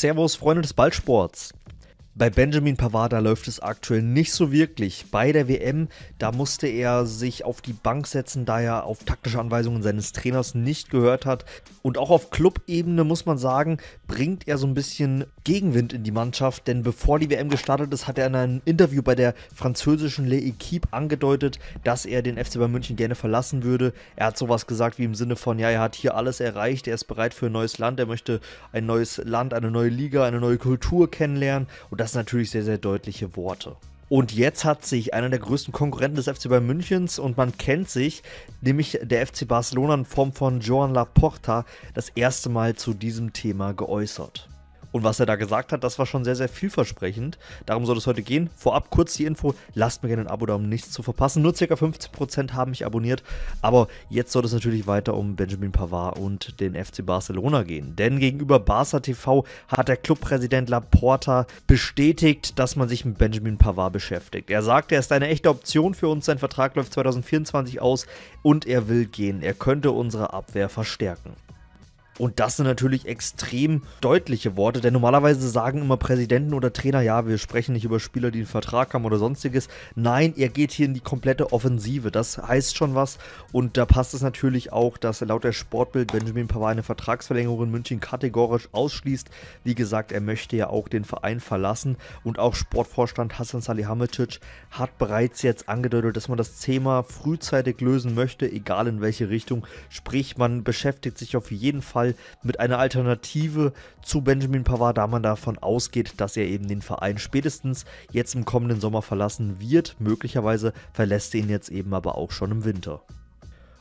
Servus, Freunde des Ballsports. Bei Benjamin Pavard läuft es aktuell nicht so wirklich. Bei der WM, da musste er sich auf die Bank setzen, da er auf taktische Anweisungen seines Trainers nicht gehört hat. Und auch auf Clubebene muss man sagen, bringt er so ein bisschen Gegenwind in die Mannschaft, denn bevor die WM gestartet ist, hat er in einem Interview bei der französischen L'Equipe angedeutet, dass er den FC Bayern München gerne verlassen würde. Er hat sowas gesagt wie im Sinne von, ja, er hat hier alles erreicht, er ist bereit für ein neues Land, er möchte ein neues Land, eine neue Liga, eine neue Kultur kennenlernen und das das natürlich sehr, sehr deutliche Worte. Und jetzt hat sich einer der größten Konkurrenten des FC Bayern Münchens und man kennt sich, nämlich der FC Barcelona in Form von Joan Laporta, das erste Mal zu diesem Thema geäußert. Und was er da gesagt hat, das war schon sehr, sehr vielversprechend. Darum soll es heute gehen. Vorab kurz die Info. Lasst mir gerne ein Abo da, um nichts zu verpassen. Nur ca. 15% haben mich abonniert. Aber jetzt soll es natürlich weiter um Benjamin Pavard und den FC Barcelona gehen. Denn gegenüber Barca TV hat der Clubpräsident Laporta bestätigt, dass man sich mit Benjamin Pavard beschäftigt. Er sagt, er ist eine echte Option für uns. Sein Vertrag läuft 2024 aus und er will gehen. Er könnte unsere Abwehr verstärken. Und das sind natürlich extrem deutliche Worte, denn normalerweise sagen immer Präsidenten oder Trainer, ja, wir sprechen nicht über Spieler, die einen Vertrag haben oder sonstiges. Nein, er geht hier in die komplette Offensive. Das heißt schon was. Und da passt es natürlich auch, dass laut der Sportbild Benjamin Pavard eine Vertragsverlängerung in München kategorisch ausschließt. Wie gesagt, er möchte ja auch den Verein verlassen. Und auch Sportvorstand Hassan Salihamidzic hat bereits jetzt angedeutet, dass man das Thema frühzeitig lösen möchte, egal in welche Richtung. Sprich, man beschäftigt sich auf jeden Fall Fall mit einer Alternative zu Benjamin Pavard, da man davon ausgeht, dass er eben den Verein spätestens jetzt im kommenden Sommer verlassen wird. Möglicherweise verlässt er ihn jetzt eben aber auch schon im Winter.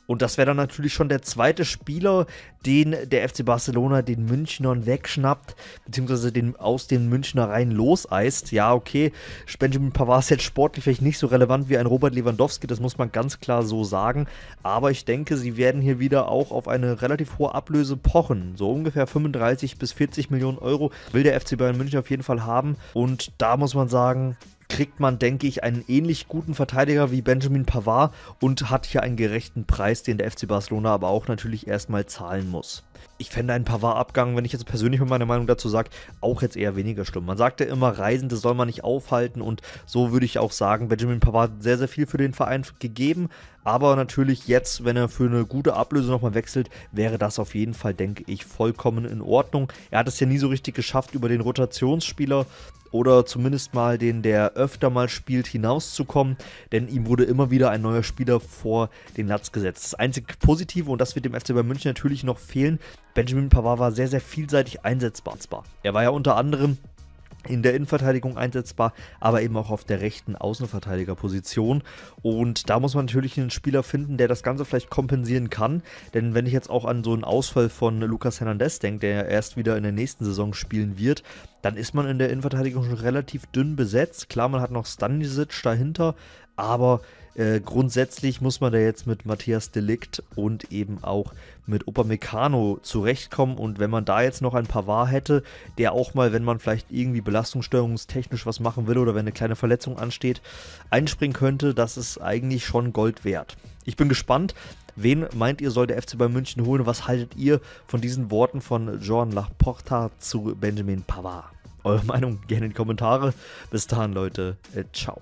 Und das wäre dann natürlich schon der zweite Spieler, den der FC Barcelona den Münchnern wegschnappt, beziehungsweise den, aus den Münchner Reihen loseist. Ja, okay, Benjamin Pavard ist jetzt sportlich vielleicht nicht so relevant wie ein Robert Lewandowski, das muss man ganz klar so sagen. Aber ich denke, sie werden hier wieder auch auf eine relativ hohe Ablöse pochen. So ungefähr 35 bis 40 Millionen Euro will der FC Bayern München auf jeden Fall haben. Und da muss man sagen, kriegt man, denke ich, einen ähnlich guten Verteidiger wie Benjamin Pavard und hat hier einen gerechten Preis, den der FC Barcelona aber auch natürlich erstmal zahlen muss. Ich fände ein Pavard-Abgang, wenn ich jetzt persönlich meine Meinung dazu sage, auch jetzt eher weniger schlimm. Man sagte ja immer, Reisende soll man nicht aufhalten und so würde ich auch sagen, Benjamin Pavard sehr, sehr viel für den Verein gegeben, aber natürlich jetzt, wenn er für eine gute Ablöse nochmal wechselt, wäre das auf jeden Fall, denke ich, vollkommen in Ordnung. Er hat es ja nie so richtig geschafft, über den Rotationsspieler oder zumindest mal den, der öfter mal spielt, hinauszukommen, denn ihm wurde immer wieder ein neuer Spieler vor den Latz gesetzt. Das einzige Positive, und das wird dem FC bei München natürlich noch fehlen, Benjamin Pavard war sehr, sehr vielseitig einsetzbar zwar. Er war ja unter anderem in der Innenverteidigung einsetzbar, aber eben auch auf der rechten Außenverteidigerposition. Und da muss man natürlich einen Spieler finden, der das Ganze vielleicht kompensieren kann. Denn wenn ich jetzt auch an so einen Ausfall von Lucas Hernandez denke, der ja erst wieder in der nächsten Saison spielen wird, dann ist man in der Innenverteidigung schon relativ dünn besetzt. Klar, man hat noch Stanisic dahinter, aber äh, grundsätzlich muss man da jetzt mit Matthias Delikt und eben auch mit Upamecano zurechtkommen. Und wenn man da jetzt noch ein Pavard hätte, der auch mal, wenn man vielleicht irgendwie belastungssteuerungstechnisch was machen will oder wenn eine kleine Verletzung ansteht, einspringen könnte, das ist eigentlich schon Gold wert. Ich bin gespannt. Wen meint ihr, soll der FC Bayern München holen? Was haltet ihr von diesen Worten von Jean Laporta zu Benjamin Pavard? Eure Meinung gerne in die Kommentare. Bis dahin, Leute. Äh, ciao.